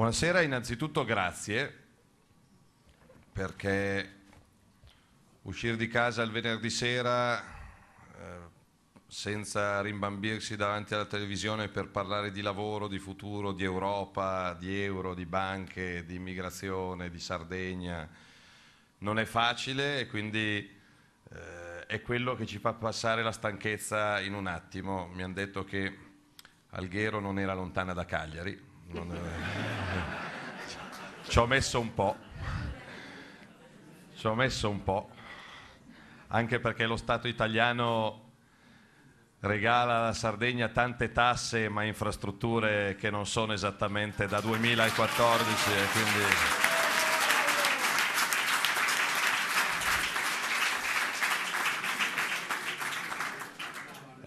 Buonasera, innanzitutto grazie perché uscire di casa il venerdì sera eh, senza rimbambirsi davanti alla televisione per parlare di lavoro, di futuro, di Europa, di euro, di banche, di immigrazione, di Sardegna, non è facile e quindi eh, è quello che ci fa passare la stanchezza in un attimo. Mi hanno detto che Alghero non era lontana da Cagliari, è... Ci ho messo un po'. Ci ho messo un po'. Anche perché lo Stato italiano regala alla Sardegna tante tasse ma infrastrutture che non sono esattamente da 2014 e quindi...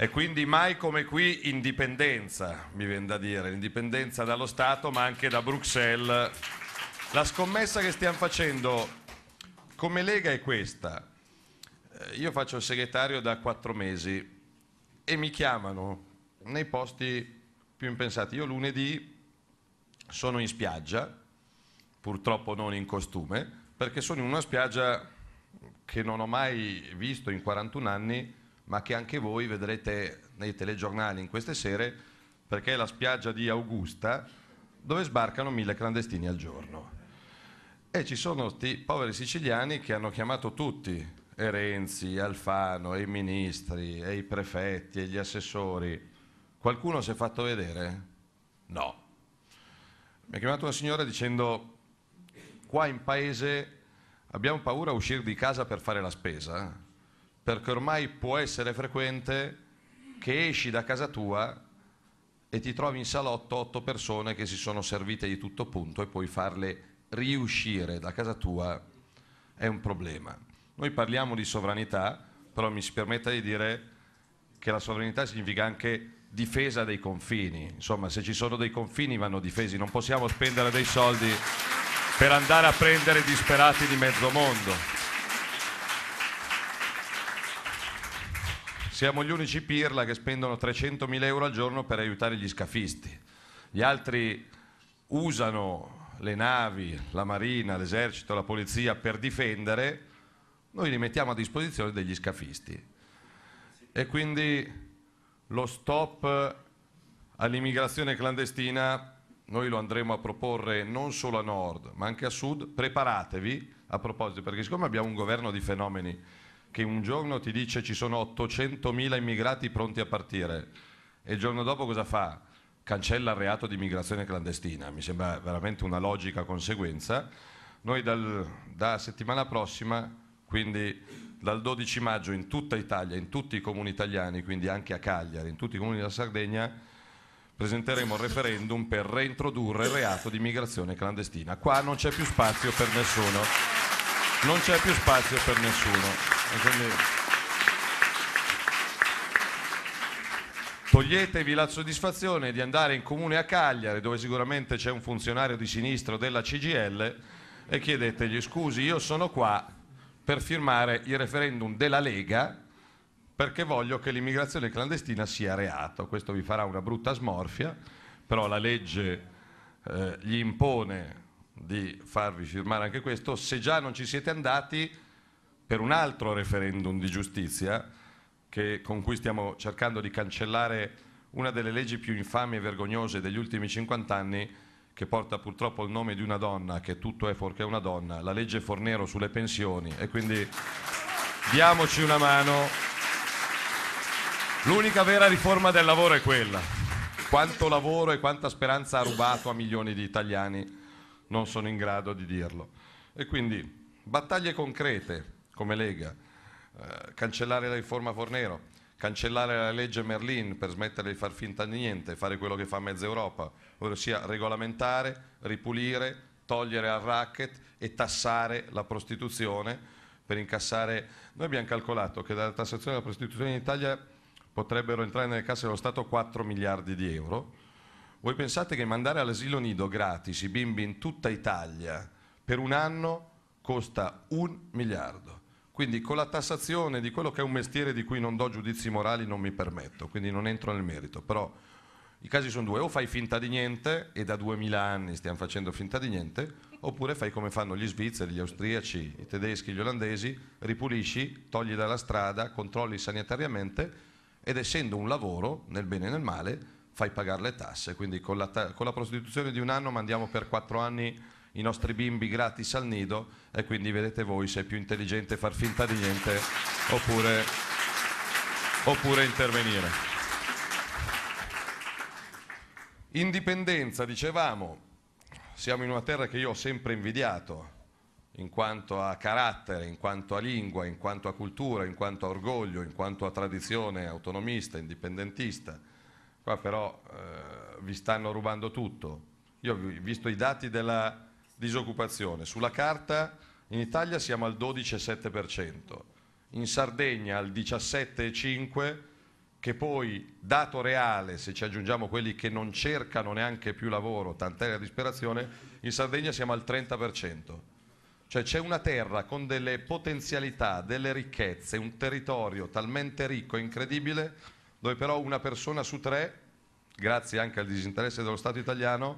E quindi mai come qui indipendenza, mi viene da dire, indipendenza dallo Stato ma anche da Bruxelles. La scommessa che stiamo facendo come Lega è questa. Eh, io faccio il segretario da quattro mesi e mi chiamano nei posti più impensati. Io lunedì sono in spiaggia, purtroppo non in costume, perché sono in una spiaggia che non ho mai visto in 41 anni ma che anche voi vedrete nei telegiornali in queste sere, perché è la spiaggia di Augusta dove sbarcano mille clandestini al giorno. E ci sono questi poveri siciliani che hanno chiamato tutti, e Renzi, Alfano, e i ministri, e i prefetti, e gli assessori. Qualcuno si è fatto vedere? No. Mi ha chiamato una signora dicendo qua in paese abbiamo paura a uscire di casa per fare la spesa eh? perché ormai può essere frequente che esci da casa tua e ti trovi in salotto otto persone che si sono servite di tutto punto e puoi farle riuscire da casa tua è un problema. Noi parliamo di sovranità, però mi si permetta di dire che la sovranità significa anche difesa dei confini. Insomma, se ci sono dei confini vanno difesi, non possiamo spendere dei soldi per andare a prendere disperati di mezzo mondo. Siamo gli unici pirla che spendono 300.000 euro al giorno per aiutare gli scafisti. Gli altri usano le navi, la marina, l'esercito, la polizia per difendere, noi li mettiamo a disposizione degli scafisti. E quindi lo stop all'immigrazione clandestina noi lo andremo a proporre non solo a nord ma anche a sud, preparatevi a proposito perché siccome abbiamo un governo di fenomeni che un giorno ti dice ci sono 800.000 immigrati pronti a partire e il giorno dopo cosa fa? Cancella il reato di immigrazione clandestina, mi sembra veramente una logica conseguenza. Noi dal, da settimana prossima, quindi dal 12 maggio in tutta Italia, in tutti i comuni italiani, quindi anche a Cagliari, in tutti i comuni della Sardegna, presenteremo un referendum per reintrodurre il reato di immigrazione clandestina. Qua non c'è più spazio per nessuno. Non c'è più spazio per nessuno. Toglietevi la soddisfazione di andare in comune a Cagliari, dove sicuramente c'è un funzionario di sinistra della CGL, e chiedetegli scusi, io sono qua per firmare il referendum della Lega perché voglio che l'immigrazione clandestina sia reato. Questo vi farà una brutta smorfia, però la legge eh, gli impone di farvi firmare anche questo. Se già non ci siete andati per un altro referendum di giustizia che, con cui stiamo cercando di cancellare una delle leggi più infami e vergognose degli ultimi 50 anni che porta purtroppo il nome di una donna che tutto è fuorché una donna, la legge Fornero sulle pensioni e quindi diamoci una mano. L'unica vera riforma del lavoro è quella. Quanto lavoro e quanta speranza ha rubato a milioni di italiani non sono in grado di dirlo. E quindi battaglie concrete, come Lega, eh, cancellare la riforma Fornero, cancellare la legge Merlin per smettere di far finta di niente, fare quello che fa mezza Europa, ossia regolamentare, ripulire, togliere al racket e tassare la prostituzione per incassare. Noi abbiamo calcolato che dalla tassazione della prostituzione in Italia potrebbero entrare nelle casse dello Stato 4 miliardi di euro. Voi pensate che mandare all'asilo nido gratis i bimbi in tutta Italia per un anno costa un miliardo? Quindi con la tassazione di quello che è un mestiere di cui non do giudizi morali non mi permetto, quindi non entro nel merito, però i casi sono due, o fai finta di niente e da 2000 anni stiamo facendo finta di niente, oppure fai come fanno gli svizzeri, gli austriaci, i tedeschi, gli olandesi, ripulisci, togli dalla strada, controlli sanitariamente ed essendo un lavoro, nel bene e nel male, fai pagare le tasse, quindi con la, con la prostituzione di un anno mandiamo per quattro anni i nostri bimbi gratis al nido e quindi vedete voi se è più intelligente far finta di niente oppure, oppure intervenire. Indipendenza, dicevamo, siamo in una terra che io ho sempre invidiato in quanto a carattere, in quanto a lingua, in quanto a cultura, in quanto a orgoglio, in quanto a tradizione autonomista, indipendentista. Qua però eh, vi stanno rubando tutto. Io ho visto i dati della, disoccupazione. Sulla carta in Italia siamo al 12,7%, in Sardegna al 17,5% che poi dato reale, se ci aggiungiamo quelli che non cercano neanche più lavoro, tant'è la disperazione, in Sardegna siamo al 30%. Cioè c'è una terra con delle potenzialità, delle ricchezze, un territorio talmente ricco e incredibile, dove però una persona su tre, grazie anche al disinteresse dello Stato italiano,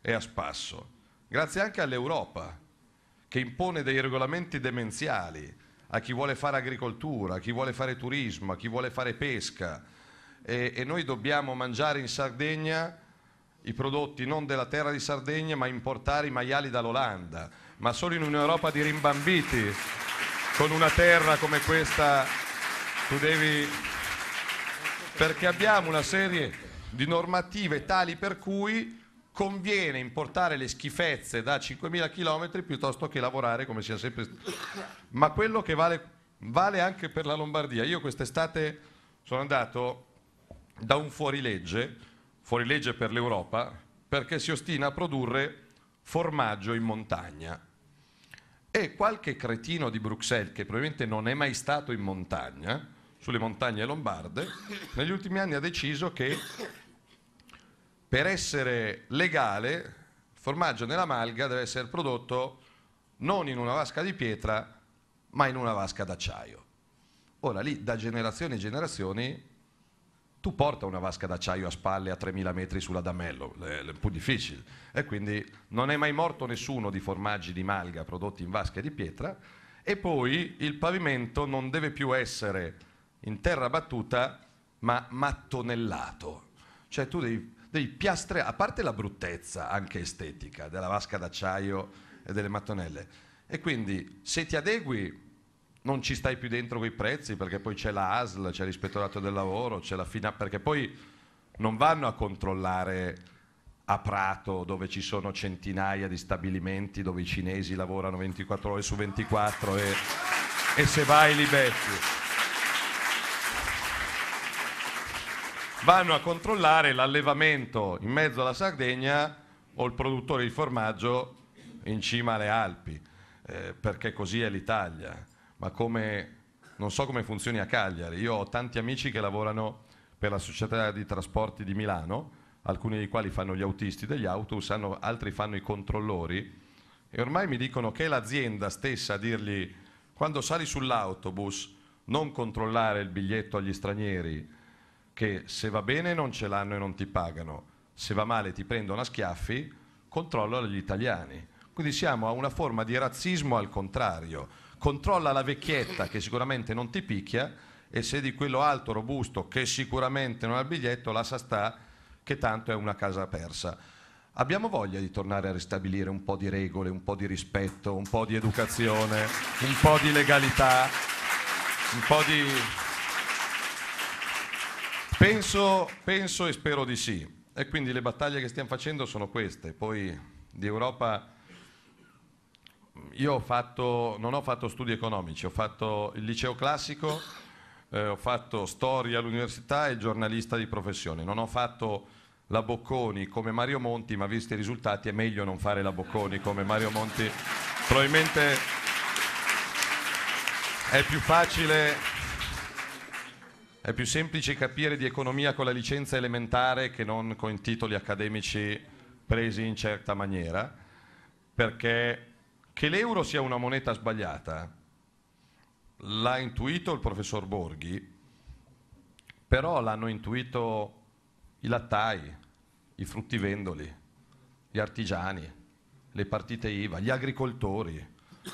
è a spasso grazie anche all'Europa che impone dei regolamenti demenziali a chi vuole fare agricoltura, a chi vuole fare turismo, a chi vuole fare pesca e, e noi dobbiamo mangiare in Sardegna i prodotti non della terra di Sardegna ma importare i maiali dall'Olanda, ma solo in un'Europa di rimbambiti, con una terra come questa tu devi... perché abbiamo una serie di normative tali per cui conviene importare le schifezze da 5.000 km piuttosto che lavorare come sia sempre ma quello che vale, vale anche per la Lombardia io quest'estate sono andato da un fuorilegge fuorilegge per l'Europa perché si ostina a produrre formaggio in montagna e qualche cretino di Bruxelles che probabilmente non è mai stato in montagna sulle montagne lombarde negli ultimi anni ha deciso che per essere legale, il formaggio nella malga deve essere prodotto non in una vasca di pietra, ma in una vasca d'acciaio. Ora lì da generazioni e generazioni tu porta una vasca d'acciaio a spalle a 3000 metri sulla Damello, è un po' difficile. E quindi non è mai morto nessuno di formaggi di malga prodotti in vasche di pietra e poi il pavimento non deve più essere in terra battuta ma mattonellato. Cioè tu devi dei piastre, a parte la bruttezza anche estetica della vasca d'acciaio e delle mattonelle. E quindi se ti adegui non ci stai più dentro quei prezzi perché poi c'è la ASL, c'è l'ispettorato del lavoro, c'è la FINA, perché poi non vanno a controllare a Prato dove ci sono centinaia di stabilimenti dove i cinesi lavorano 24 ore su 24 e, e se vai li betti. vanno a controllare l'allevamento in mezzo alla Sardegna o il produttore di formaggio in cima alle Alpi, eh, perché così è l'Italia. Ma come, non so come funzioni a Cagliari, io ho tanti amici che lavorano per la società di trasporti di Milano, alcuni dei quali fanno gli autisti degli autobus, hanno, altri fanno i controllori e ormai mi dicono che è l'azienda stessa a dirgli quando sali sull'autobus non controllare il biglietto agli stranieri, che se va bene non ce l'hanno e non ti pagano, se va male ti prendono a schiaffi, controlla gli italiani. Quindi siamo a una forma di razzismo al contrario. Controlla la vecchietta che sicuramente non ti picchia e se di quello alto, robusto, che sicuramente non ha il biglietto, la sa sta che tanto è una casa persa. Abbiamo voglia di tornare a ristabilire un po' di regole, un po' di rispetto, un po' di educazione, un po' di legalità, un po' di Penso, penso e spero di sì. E quindi le battaglie che stiamo facendo sono queste. Poi di Europa io ho fatto, non ho fatto studi economici, ho fatto il liceo classico, eh, ho fatto storia all'università e giornalista di professione. Non ho fatto la Bocconi come Mario Monti, ma visti i risultati è meglio non fare la Bocconi come Mario Monti. Probabilmente è più facile è più semplice capire di economia con la licenza elementare che non con i titoli accademici presi in certa maniera, perché che l'euro sia una moneta sbagliata l'ha intuito il professor Borghi, però l'hanno intuito i lattai, i fruttivendoli, gli artigiani, le partite IVA, gli agricoltori.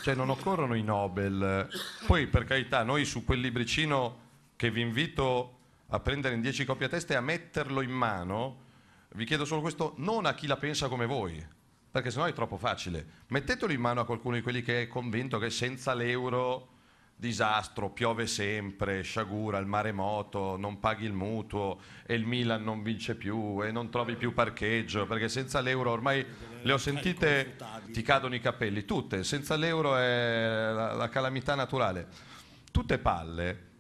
Cioè non occorrono i Nobel. Poi per carità, noi su quel libricino che vi invito a prendere in 10 copie a testa e a metterlo in mano, vi chiedo solo questo, non a chi la pensa come voi, perché sennò è troppo facile. Mettetelo in mano a qualcuno di quelli che è convinto che senza l'euro disastro, piove sempre, sciagura, il maremoto, non paghi il mutuo e il Milan non vince più e non trovi più parcheggio, perché senza l'euro ormai le ho sentite, ti cadono i capelli, tutte, senza l'euro è la, la calamità naturale. Tutte palle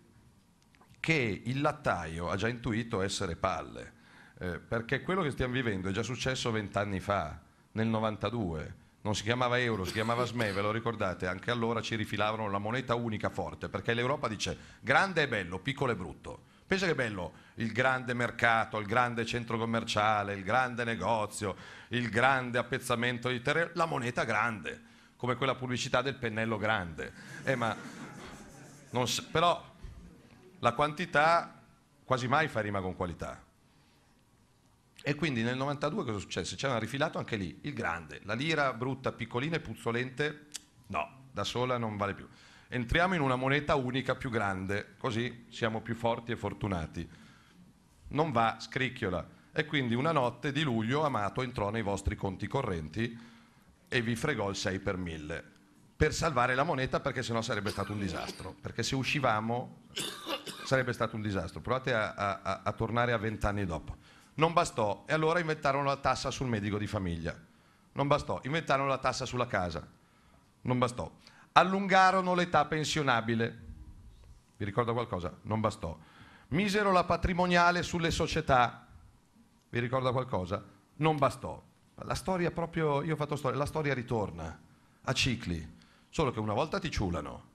che il lattaio ha già intuito essere palle, eh, perché quello che stiamo vivendo è già successo vent'anni fa, nel 92. Non si chiamava euro, si chiamava SME, ve lo ricordate? Anche allora ci rifilavano la moneta unica forte, perché l'Europa dice grande è bello, piccolo è brutto. Pensa che è bello il grande mercato, il grande centro commerciale, il grande negozio, il grande appezzamento di terreno, la moneta grande, come quella pubblicità del pennello grande. Eh, ma non, però la quantità quasi mai fa rima con qualità. E quindi nel 92 cosa successe? successo? un rifilato anche lì il grande, la lira brutta, piccolina e puzzolente, no, da sola non vale più. Entriamo in una moneta unica più grande, così siamo più forti e fortunati. Non va, scricchiola. E quindi una notte di luglio Amato entrò nei vostri conti correnti e vi fregò il 6 per 1000 per salvare la moneta perché sennò sarebbe stato un disastro. Perché se uscivamo sarebbe stato un disastro. Provate a, a, a tornare a vent'anni dopo. Non bastò e allora inventarono la tassa sul medico di famiglia. Non bastò, inventarono la tassa sulla casa. Non bastò. Allungarono l'età pensionabile. Vi ricorda qualcosa? Non bastò. Misero la patrimoniale sulle società. Vi ricorda qualcosa? Non bastò. La storia proprio, io ho fatto storia, la storia ritorna a cicli, solo che una volta ti ciulano,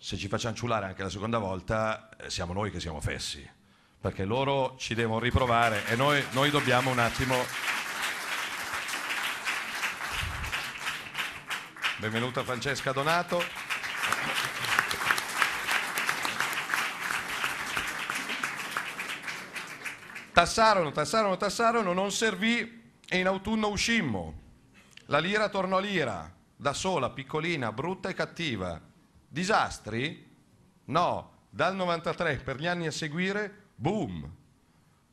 se ci facciamo ciulare anche la seconda volta, eh, siamo noi che siamo fessi, perché loro ci devono riprovare e noi, noi dobbiamo un attimo... Benvenuta Francesca Donato. Tassarono, tassarono, tassarono, non servì e in autunno uscimmo. La lira tornò lira, da sola, piccolina, brutta e cattiva Disastri? No. Dal 93 per gli anni a seguire, boom.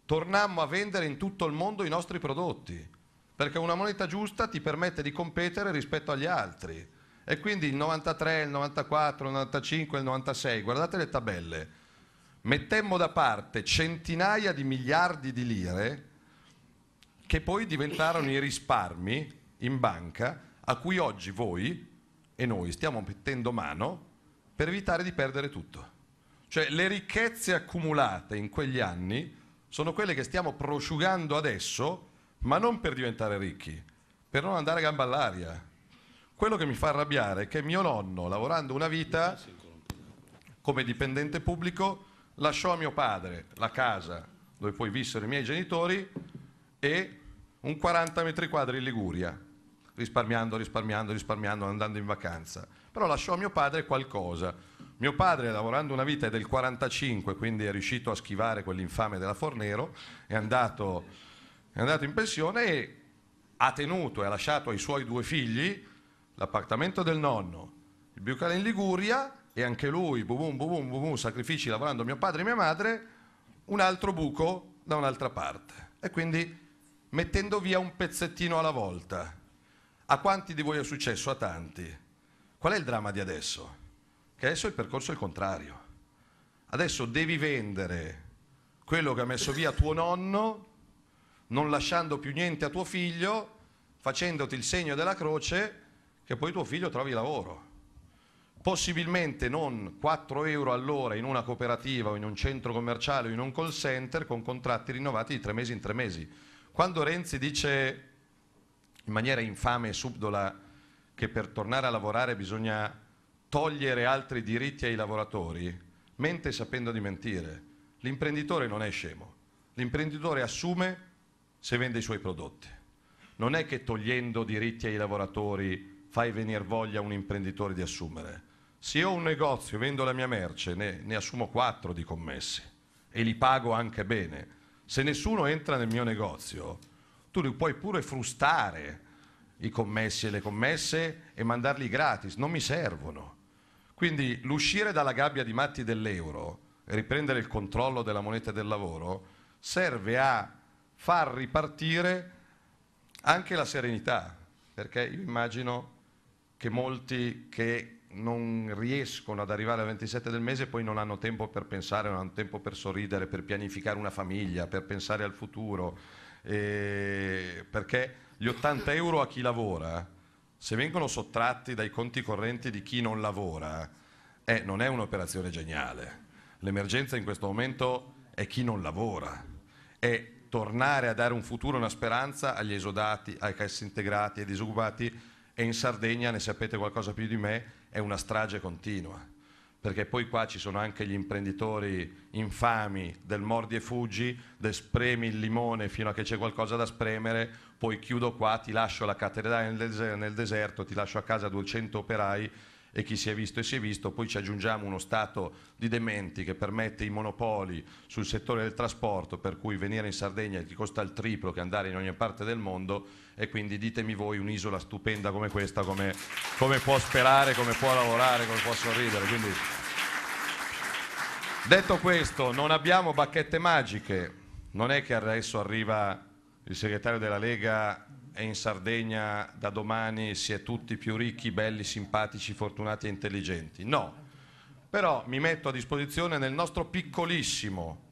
Tornammo a vendere in tutto il mondo i nostri prodotti, perché una moneta giusta ti permette di competere rispetto agli altri. E quindi il 93, il 94, il 95, il 96, guardate le tabelle, mettemmo da parte centinaia di miliardi di lire che poi diventarono i risparmi in banca a cui oggi voi e noi stiamo mettendo mano per evitare di perdere tutto. Cioè le ricchezze accumulate in quegli anni sono quelle che stiamo prosciugando adesso, ma non per diventare ricchi, per non andare a gamba all'aria. Quello che mi fa arrabbiare è che mio nonno, lavorando una vita come dipendente pubblico, lasciò a mio padre la casa dove poi vissero i miei genitori e un 40 metri quadri in Liguria risparmiando, risparmiando, risparmiando, andando in vacanza. Però lasciò a mio padre qualcosa. Mio padre, lavorando una vita, del 45, quindi è riuscito a schivare quell'infame della Fornero, è andato, è andato in pensione e ha tenuto e ha lasciato ai suoi due figli l'appartamento del nonno, il Biucale in Liguria e anche lui, bum bum bum sacrifici lavorando mio padre e mia madre, un altro buco da un'altra parte. E quindi mettendo via un pezzettino alla volta. A quanti di voi è successo? A tanti. Qual è il dramma di adesso? Che adesso il percorso è il contrario. Adesso devi vendere quello che ha messo via tuo nonno, non lasciando più niente a tuo figlio, facendoti il segno della croce, che poi tuo figlio trovi lavoro. Possibilmente non 4 euro all'ora in una cooperativa o in un centro commerciale o in un call center con contratti rinnovati di tre mesi in tre mesi. Quando Renzi dice in maniera infame e subdola che per tornare a lavorare bisogna togliere altri diritti ai lavoratori, mente sapendo di mentire. L'imprenditore non è scemo, l'imprenditore assume se vende i suoi prodotti. Non è che togliendo diritti ai lavoratori fai venire voglia a un imprenditore di assumere. Se ho un negozio e vendo la mia merce, ne, ne assumo quattro di commessi e li pago anche bene. Se nessuno entra nel mio negozio, tu li puoi pure frustare i commessi e le commesse e mandarli gratis, non mi servono. Quindi l'uscire dalla gabbia di matti dell'euro e riprendere il controllo della moneta del lavoro serve a far ripartire anche la serenità, perché io immagino che molti che non riescono ad arrivare al 27 del mese poi non hanno tempo per pensare, non hanno tempo per sorridere, per pianificare una famiglia, per pensare al futuro eh, perché gli 80 euro a chi lavora, se vengono sottratti dai conti correnti di chi non lavora, eh, non è un'operazione geniale. L'emergenza in questo momento è chi non lavora, è tornare a dare un futuro, una speranza agli esodati, ai cassa integrati, ai disoccupati e in Sardegna, ne sapete qualcosa più di me, è una strage continua perché poi qua ci sono anche gli imprenditori infami del mordi e fuggi, del spremi il limone fino a che c'è qualcosa da spremere, poi chiudo qua, ti lascio la cattedrale nel, deserto, ti lascio a casa 200 operai e chi si è visto e si è visto, poi ci aggiungiamo uno stato di dementi che permette i monopoli sul settore del trasporto, per cui venire in Sardegna ti costa il triplo che andare in ogni parte del mondo e quindi ditemi voi un'isola stupenda come questa, come, come può sperare, come può lavorare, come può sorridere. Quindi... Detto questo, non abbiamo bacchette magiche, non è che adesso arriva il segretario della Lega e in Sardegna da domani si è tutti più ricchi, belli, simpatici, fortunati e intelligenti. No, però mi metto a disposizione nel nostro piccolissimo,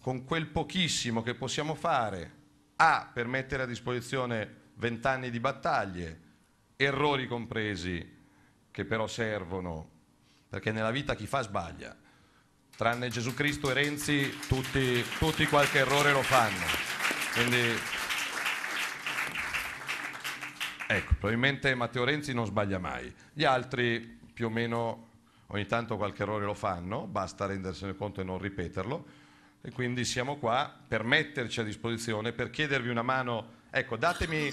con quel pochissimo che possiamo fare, A, per mettere a disposizione vent'anni di battaglie, errori compresi, che però servono, perché nella vita chi fa sbaglia. Tranne Gesù Cristo e Renzi, tutti, tutti qualche errore lo fanno. Quindi Ecco, probabilmente Matteo Renzi non sbaglia mai. Gli altri più o meno ogni tanto qualche errore lo fanno, basta rendersene conto e non ripeterlo. E quindi siamo qua per metterci a disposizione, per chiedervi una mano. Ecco, datemi,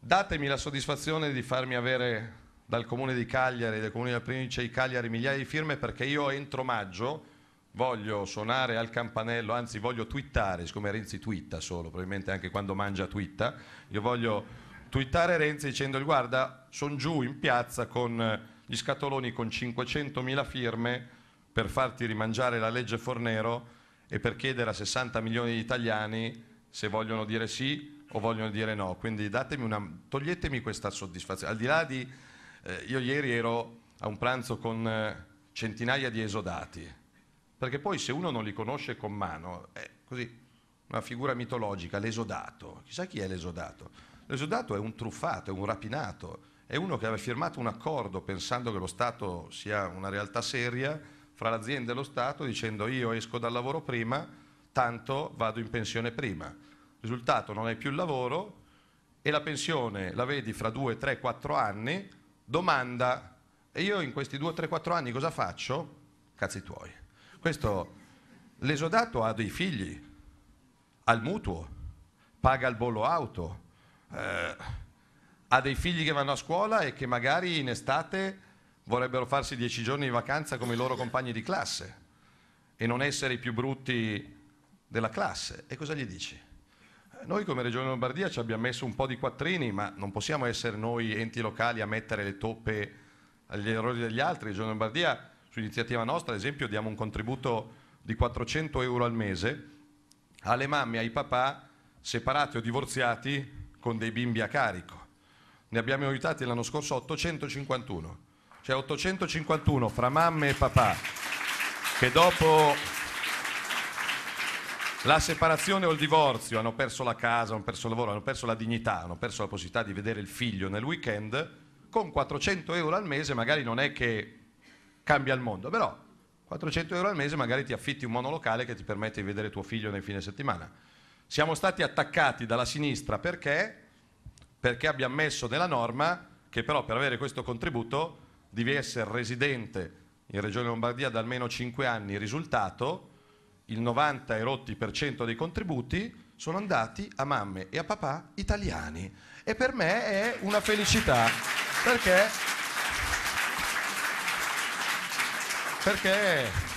datemi la soddisfazione di farmi avere dal Comune di Cagliari, dal Comune della Provincia di Cagliari migliaia di firme perché io entro maggio voglio suonare al campanello, anzi voglio twittare, siccome Renzi twitta solo, probabilmente anche quando mangia twitta, io voglio Tuitare Renzi dicendo guarda, sono giù in piazza con eh, gli scatoloni con 500.000 firme per farti rimangiare la legge Fornero e per chiedere a 60 milioni di italiani se vogliono dire sì o vogliono dire no. Quindi una, toglietemi questa soddisfazione. Al di là di... Eh, io ieri ero a un pranzo con eh, centinaia di esodati, perché poi se uno non li conosce con mano, è così una figura mitologica, l'esodato. Chissà chi è l'esodato L'esodato è un truffato, è un rapinato, è uno che aveva firmato un accordo pensando che lo Stato sia una realtà seria fra l'azienda e lo Stato dicendo io esco dal lavoro prima, tanto vado in pensione prima. Risultato non hai più il lavoro e la pensione la vedi fra 2, 3, 4 anni, domanda e io in questi 2, 3, 4 anni cosa faccio? Cazzi tuoi. Questo, l'esodato ha dei figli, ha il mutuo, paga il bollo auto, eh, ha dei figli che vanno a scuola e che magari in estate vorrebbero farsi dieci giorni di vacanza come i loro compagni di classe e non essere i più brutti della classe. E cosa gli dici? Noi come Regione Lombardia ci abbiamo messo un po' di quattrini, ma non possiamo essere noi enti locali a mettere le toppe agli errori degli altri. Regione Lombardia, su iniziativa nostra, ad esempio, diamo un contributo di 400 euro al mese alle mamme ai papà separati o divorziati con dei bimbi a carico. Ne abbiamo aiutati l'anno scorso 851, cioè 851 fra mamme e papà che dopo la separazione o il divorzio hanno perso la casa, hanno perso il lavoro, hanno perso la dignità, hanno perso la possibilità di vedere il figlio nel weekend, con 400 euro al mese magari non è che cambia il mondo, però 400 euro al mese magari ti affitti un monolocale che ti permette di vedere tuo figlio nel fine settimana. Siamo stati attaccati dalla sinistra perché? Perché abbiamo messo nella norma che però per avere questo contributo devi essere residente in Regione Lombardia da almeno 5 anni, risultato il 90 e rotti per cento dei contributi sono andati a mamme e a papà italiani e per me è una felicità perché perché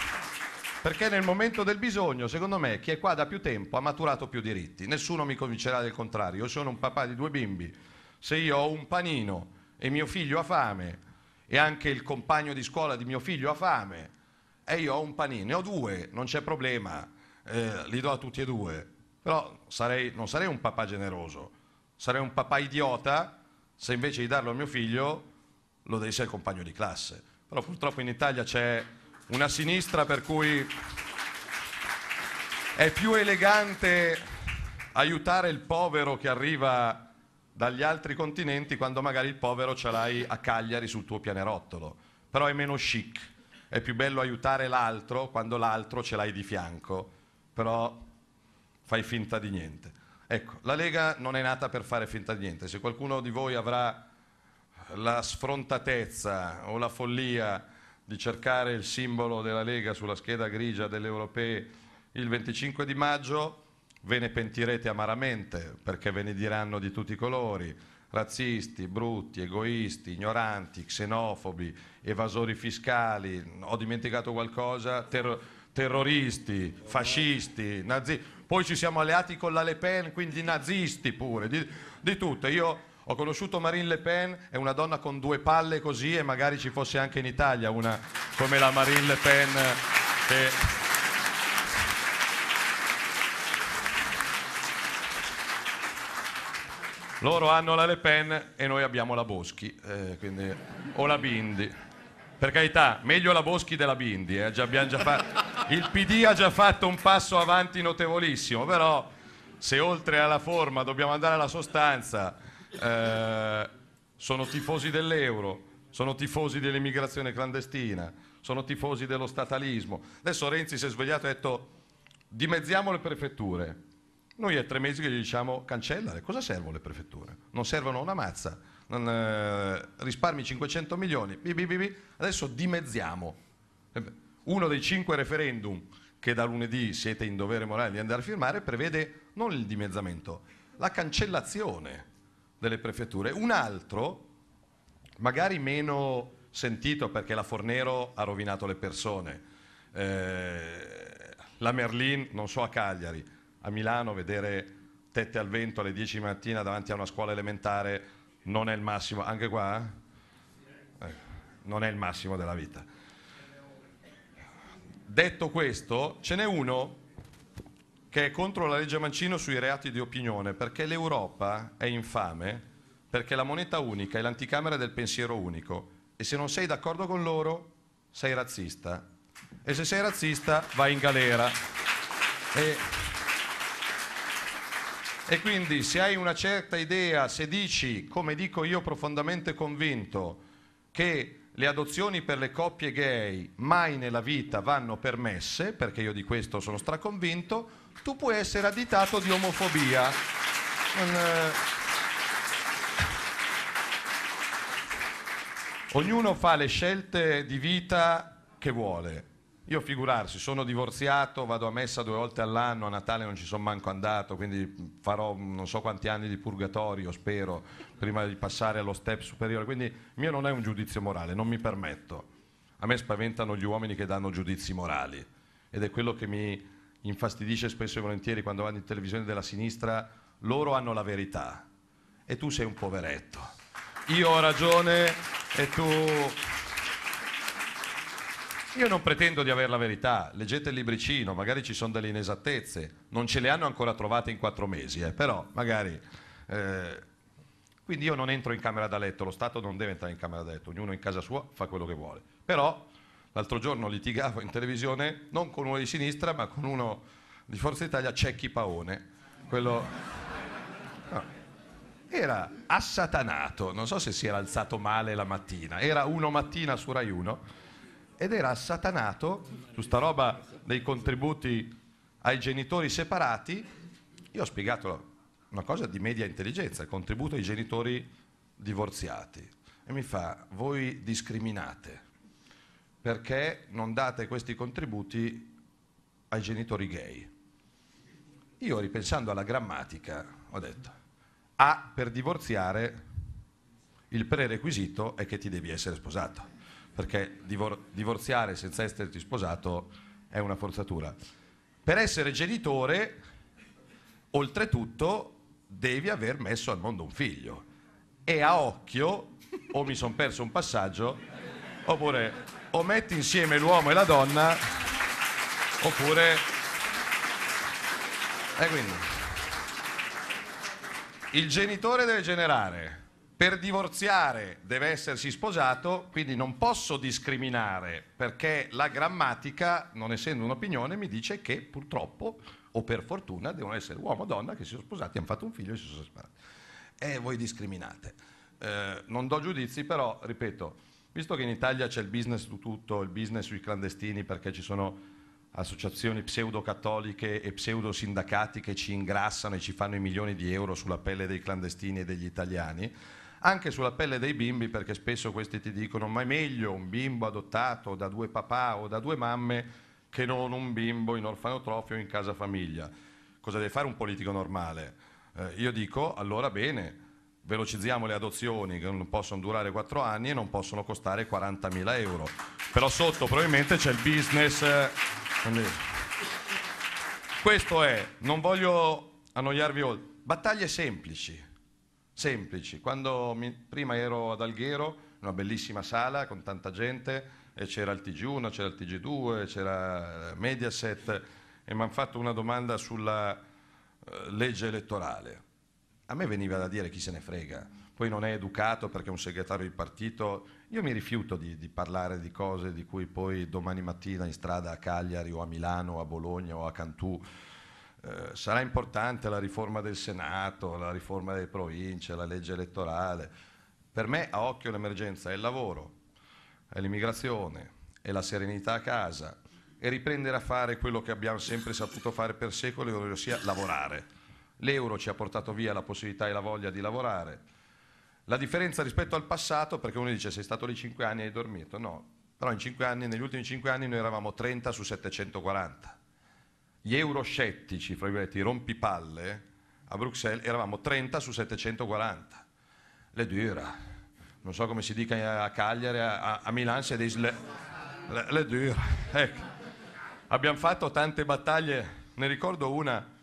perché nel momento del bisogno, secondo me, chi è qua da più tempo ha maturato più diritti. Nessuno mi convincerà del contrario. Io sono un papà di due bimbi. Se io ho un panino e mio figlio ha fame, e anche il compagno di scuola di mio figlio ha fame, e io ho un panino, ne ho due, non c'è problema, eh, li do a tutti e due. Però sarei, non sarei un papà generoso, sarei un papà idiota se invece di darlo a mio figlio lo desse al compagno di classe. Però purtroppo in Italia c'è una sinistra per cui è più elegante aiutare il povero che arriva dagli altri continenti quando magari il povero ce l'hai a Cagliari sul tuo pianerottolo, però è meno chic, è più bello aiutare l'altro quando l'altro ce l'hai di fianco, però fai finta di niente. Ecco, la Lega non è nata per fare finta di niente, se qualcuno di voi avrà la sfrontatezza o la follia di cercare il simbolo della Lega sulla scheda grigia delle europee il 25 di maggio, ve ne pentirete amaramente perché ve ne diranno di tutti i colori, razzisti, brutti, egoisti, ignoranti, xenofobi, evasori fiscali, ho dimenticato qualcosa, ter terroristi, fascisti, nazisti, poi ci siamo alleati con la Le Pen, quindi nazisti pure, di, di tutto. Io ho conosciuto Marine Le Pen, è una donna con due palle così e magari ci fosse anche in Italia una come la Marine Le Pen che... Loro hanno la Le Pen e noi abbiamo la Boschi, eh, quindi... o la Bindi. Per carità, meglio la Boschi della Bindi, eh, già già fa... il PD ha già fatto un passo avanti notevolissimo, però se oltre alla forma dobbiamo andare alla sostanza eh, sono tifosi dell'euro, sono tifosi dell'immigrazione clandestina, sono tifosi dello statalismo. Adesso Renzi si è svegliato e ha detto dimezziamo le prefetture. Noi è tre mesi che gli diciamo cancellare, cosa servono le prefetture? Non servono una mazza, non, eh, risparmi 500 milioni, bi, bi, bi, adesso dimezziamo. Eh uno dei cinque referendum che da lunedì siete in dovere morale di andare a firmare prevede non il dimezzamento, la cancellazione delle prefetture. Un altro, magari meno sentito perché la Fornero ha rovinato le persone, eh, la Merlin, non so a Cagliari, a Milano vedere tette al vento alle 10 di mattina davanti a una scuola elementare non è il massimo, anche qua eh, eh non è il massimo della vita. Detto questo, ce n'è uno che è contro la legge Mancino sui reati di opinione, perché l'Europa è infame, perché la moneta unica è l'anticamera del pensiero unico e se non sei d'accordo con loro sei razzista e se sei razzista vai in galera. E, e quindi se hai una certa idea, se dici, come dico io profondamente convinto, che le adozioni per le coppie gay mai nella vita vanno permesse, perché io di questo sono straconvinto, tu puoi essere additato di omofobia. Eh, Ognuno fa le scelte di vita che vuole. Io figurarsi, sono divorziato, vado a messa due volte all'anno, a Natale non ci sono manco andato, quindi farò non so quanti anni di purgatorio, spero, prima di passare allo step superiore. Quindi il mio non è un giudizio morale, non mi permetto. A me spaventano gli uomini che danno giudizi morali ed è quello che mi infastidisce spesso e volentieri quando vanno in televisione della sinistra, loro hanno la verità e tu sei un poveretto. Io ho ragione e tu... Io non pretendo di avere la verità, leggete il libricino, magari ci sono delle inesattezze, non ce le hanno ancora trovate in quattro mesi, eh, però magari... Eh... Quindi io non entro in camera da letto, lo Stato non deve entrare in camera da letto, ognuno in casa sua fa quello che vuole. Però L'altro giorno litigavo in televisione non con uno di sinistra, ma con uno di Forza Italia, Cecchi Paone. Quello... No. Era assatanato, non so se si era alzato male la mattina, era uno mattina su Rai 1 ed era assatanato su sta roba dei contributi ai genitori separati. Io ho spiegato una cosa di media intelligenza, il contributo ai genitori divorziati. E mi fa, voi discriminate perché non date questi contributi ai genitori gay. Io ripensando alla grammatica ho detto, A per divorziare il prerequisito è che ti devi essere sposato, perché divor- divorziare senza esserti sposato è una forzatura. Per essere genitore, oltretutto, devi aver messo al mondo un figlio. E a occhio, o mi sono perso un passaggio, Oppure o metti insieme l'uomo e la donna, oppure... E quindi... Il genitore deve generare, per divorziare deve essersi sposato, quindi non posso discriminare perché la grammatica, non essendo un'opinione, mi dice che purtroppo o per fortuna devono essere uomo o donna che si sono sposati, hanno fatto un figlio e si sono separati. E voi discriminate. Eh, non do giudizi, però ripeto, Visto che in Italia c'è il business su tutto, il business sui clandestini perché ci sono associazioni pseudo-cattoliche e pseudo-sindacati che ci ingrassano e ci fanno i milioni di euro sulla pelle dei clandestini e degli italiani, anche sulla pelle dei bimbi perché spesso questi ti dicono ma è meglio un bimbo adottato da due papà o da due mamme che non un bimbo in orfanotrofio o in casa famiglia. Cosa deve fare un politico normale? Eh, io dico allora bene, velocizziamo le adozioni che non possono durare 4 anni e non possono costare 40.000 euro. Però sotto probabilmente c'è il business. Eh, questo è, non voglio annoiarvi oltre, battaglie semplici, semplici. Quando mi, prima ero ad Alghero, una bellissima sala con tanta gente, e c'era il TG1, c'era il TG2, c'era eh, Mediaset, e mi hanno fatto una domanda sulla eh, legge elettorale a me veniva da dire chi se ne frega, poi non è educato perché è un segretario di partito, io mi rifiuto di, di, parlare di cose di cui poi domani mattina in strada a Cagliari o a Milano o a Bologna o a Cantù eh, sarà importante la riforma del Senato, la riforma delle province, la legge elettorale. Per me a occhio l'emergenza è il lavoro, è l'immigrazione, è la serenità a casa e riprendere a fare quello che abbiamo sempre saputo fare per secoli, ossia lavorare L'euro ci ha portato via la possibilità e la voglia di lavorare. La differenza rispetto al passato, perché uno dice sei stato lì 5 anni e hai dormito, no. Però anni, negli ultimi 5 anni noi eravamo 30 su 740. Gli euroscettici, fra virgolette, i rompipalle, a Bruxelles eravamo 30 su 740. Le dura, non so come si dica a Cagliari, a, a Milano si è dei sle... le, le dura. Ecco. Abbiamo fatto tante battaglie, ne ricordo una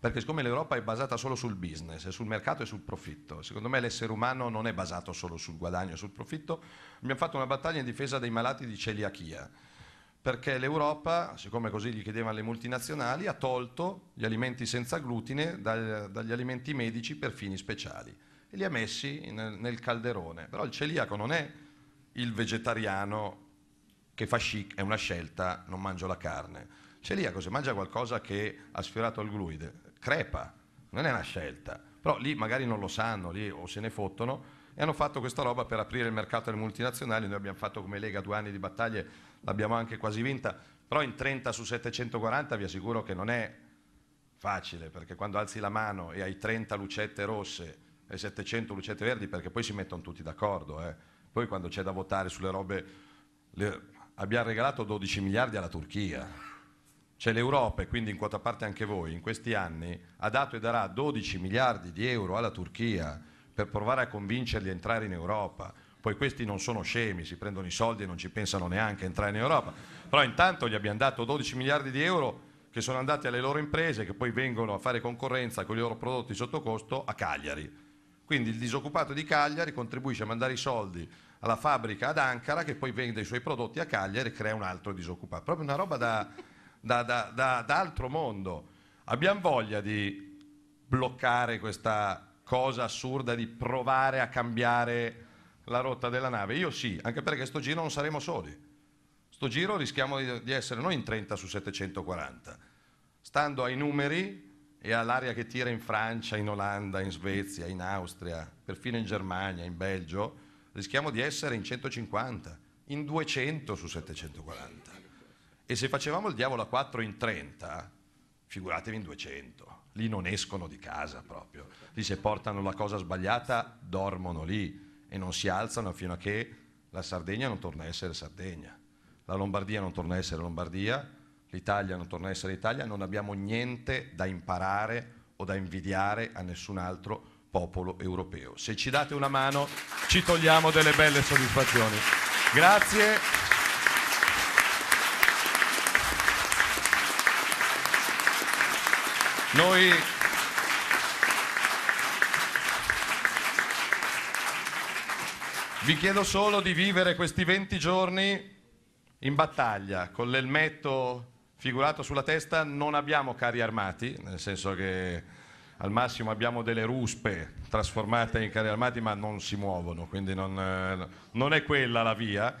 perché siccome l'Europa è basata solo sul business, sul mercato e sul profitto, secondo me l'essere umano non è basato solo sul guadagno e sul profitto, abbiamo fatto una battaglia in difesa dei malati di celiachia, perché l'Europa, siccome così gli chiedevano le multinazionali, ha tolto gli alimenti senza glutine dal, dagli alimenti medici per fini speciali e li ha messi nel, nel calderone. Però il celiaco non è il vegetariano che fa chic, è una scelta, non mangio la carne. Celiaco se mangia qualcosa che ha sfiorato il gluide crepa, non è una scelta. Però lì magari non lo sanno, lì o se ne fottono e hanno fatto questa roba per aprire il mercato alle multinazionali. Noi abbiamo fatto come Lega due anni di battaglie, l'abbiamo anche quasi vinta, però in 30 su 740 vi assicuro che non è facile, perché quando alzi la mano e hai 30 lucette rosse e 700 lucette verdi, perché poi si mettono tutti d'accordo. Eh. Poi quando c'è da votare sulle robe... Le... Abbiamo regalato 12 miliardi alla Turchia c'è l'Europa, e quindi in quota parte anche voi, in questi anni ha dato e darà 12 miliardi di euro alla Turchia per provare a convincerli a entrare in Europa. Poi questi non sono scemi, si prendono i soldi e non ci pensano neanche a entrare in Europa. Però intanto gli abbiamo dato 12 miliardi di euro che sono andati alle loro imprese che poi vengono a fare concorrenza con i loro prodotti sotto costo a Cagliari. Quindi il disoccupato di Cagliari contribuisce a mandare i soldi alla fabbrica ad Ankara che poi vende i suoi prodotti a Cagliari e crea un altro disoccupato. Proprio una roba da da, da, da, da altro mondo. Abbiamo voglia di bloccare questa cosa assurda di provare a cambiare la rotta della nave? Io sì, anche perché sto giro non saremo soli. Sto giro rischiamo di, di essere noi in 30 su 740. Stando ai numeri e all'aria che tira in Francia, in Olanda, in Svezia, in Austria, perfino in Germania, in Belgio, rischiamo di essere in 150, in 200 su 740. E se facevamo il diavolo a 4 in 30, figuratevi in 200. Lì non escono di casa proprio. Lì se portano la cosa sbagliata dormono lì e non si alzano fino a che la Sardegna non torna a essere Sardegna, la Lombardia non torna a essere Lombardia, l'Italia non torna a essere Italia, non abbiamo niente da imparare o da invidiare a nessun altro popolo europeo. Se ci date una mano ci togliamo delle belle soddisfazioni. Grazie. Noi vi chiedo solo di vivere questi 20 giorni in battaglia, con l'elmetto figurato sulla testa, non abbiamo carri armati, nel senso che al massimo abbiamo delle ruspe trasformate in carri armati ma non si muovono, quindi non, non è quella la via,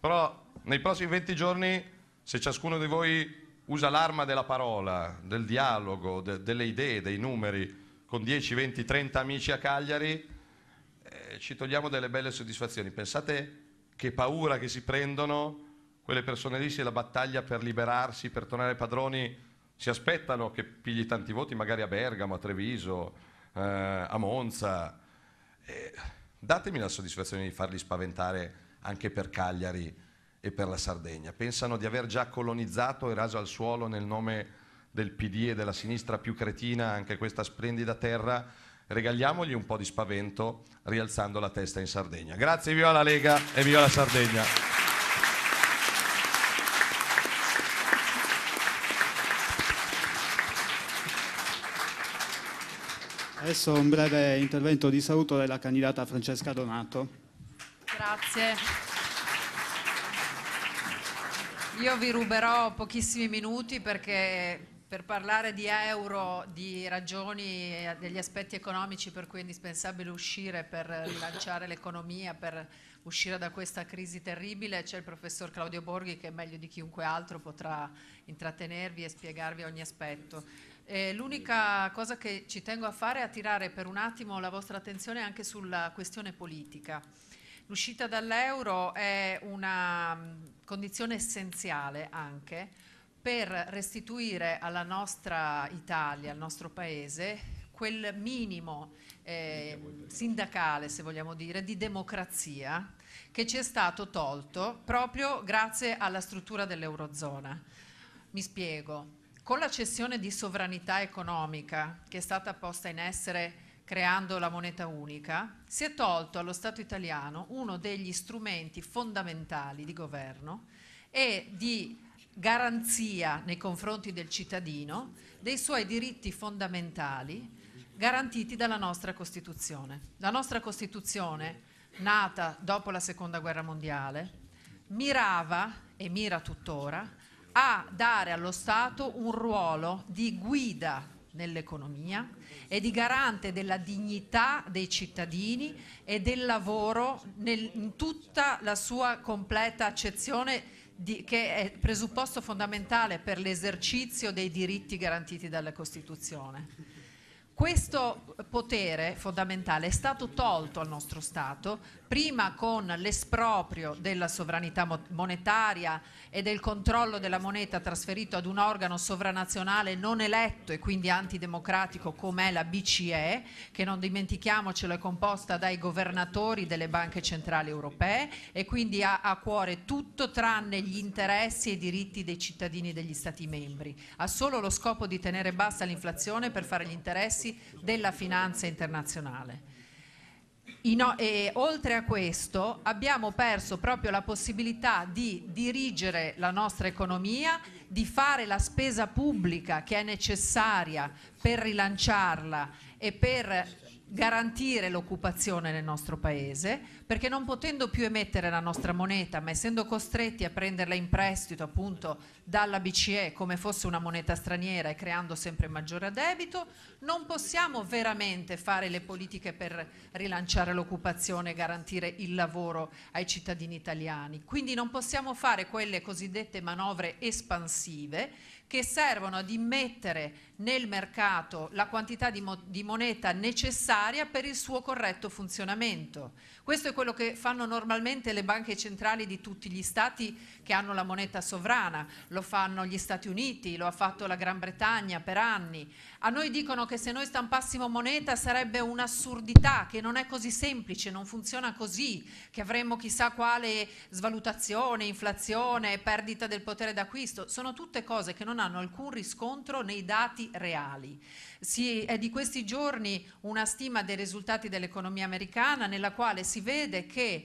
però nei prossimi 20 giorni se ciascuno di voi usa l'arma della parola, del dialogo, de, delle idee, dei numeri, con 10, 20, 30 amici a Cagliari, eh, ci togliamo delle belle soddisfazioni. Pensate che paura che si prendono quelle persone lì se la battaglia per liberarsi, per tornare padroni, si aspettano che pigli tanti voti magari a Bergamo, a Treviso, eh, a Monza. Eh, datemi la soddisfazione di farli spaventare anche per Cagliari e per la Sardegna. Pensano di aver già colonizzato e raso al suolo nel nome del PD e della sinistra più cretina anche questa splendida terra. Regaliamogli un po' di spavento rialzando la testa in Sardegna. Grazie, viva la Lega e viva la Sardegna. Adesso un breve intervento di saluto della candidata Francesca Donato. Grazie. Io vi ruberò pochissimi minuti perché per parlare di euro, di ragioni e degli aspetti economici per cui è indispensabile uscire per rilanciare l'economia, per uscire da questa crisi terribile, c'è il professor Claudio Borghi che meglio di chiunque altro potrà intrattenervi e spiegarvi ogni aspetto. E l'unica cosa che ci tengo a fare è attirare per un attimo la vostra attenzione anche sulla questione politica L'uscita dall'euro è una mm, condizione essenziale anche per restituire alla nostra Italia, al nostro paese, quel minimo eh, sindacale, se vogliamo dire, di democrazia che ci è stato tolto proprio grazie alla struttura dell'Eurozona. Mi spiego, con la cessione di sovranità economica che è stata posta in essere creando la moneta unica, si è tolto allo Stato italiano uno degli strumenti fondamentali di governo e di garanzia nei confronti del cittadino dei suoi diritti fondamentali garantiti dalla nostra Costituzione. La nostra Costituzione, nata dopo la Seconda Guerra Mondiale, mirava e mira tuttora a dare allo Stato un ruolo di guida nell'economia, e di garante della dignità dei cittadini e del lavoro nel, in tutta la sua completa accezione di, che è presupposto fondamentale per l'esercizio dei diritti garantiti dalla Costituzione. Questo potere fondamentale è stato tolto al nostro Stato prima con l'esproprio della sovranità monetaria e del controllo della moneta trasferito ad un organo sovranazionale non eletto e quindi antidemocratico come la BCE, che non dimentichiamocelo è composta dai governatori delle banche centrali europee e quindi ha a cuore tutto tranne gli interessi e i diritti dei cittadini degli Stati membri. Ha solo lo scopo di tenere bassa l'inflazione per fare gli interessi della finanza internazionale. In, e, oltre a questo abbiamo perso proprio la possibilità di dirigere la nostra economia, di fare la spesa pubblica che è necessaria per rilanciarla e per garantire l'occupazione nel nostro paese, perché non potendo più emettere la nostra moneta, ma essendo costretti a prenderla in prestito appunto dalla BCE come fosse una moneta straniera e creando sempre maggiore debito, non possiamo veramente fare le politiche per rilanciare l'occupazione e garantire il lavoro ai cittadini italiani. Quindi non possiamo fare quelle cosiddette manovre espansive che servono ad immettere nel mercato la quantità di, mo di, moneta necessaria per il suo corretto funzionamento. Questo è quello che fanno normalmente le banche centrali di tutti gli stati che hanno la moneta sovrana, lo fanno gli Stati Uniti, lo ha fatto la Gran Bretagna per anni. A noi dicono che se noi stampassimo moneta sarebbe un'assurdità, che non è così semplice, non funziona così, che avremmo chissà quale svalutazione, inflazione, perdita del potere d'acquisto. Sono tutte cose che non hanno alcun riscontro nei dati reali. Si, è di questi giorni una stima dei risultati dell'economia americana nella quale si vede che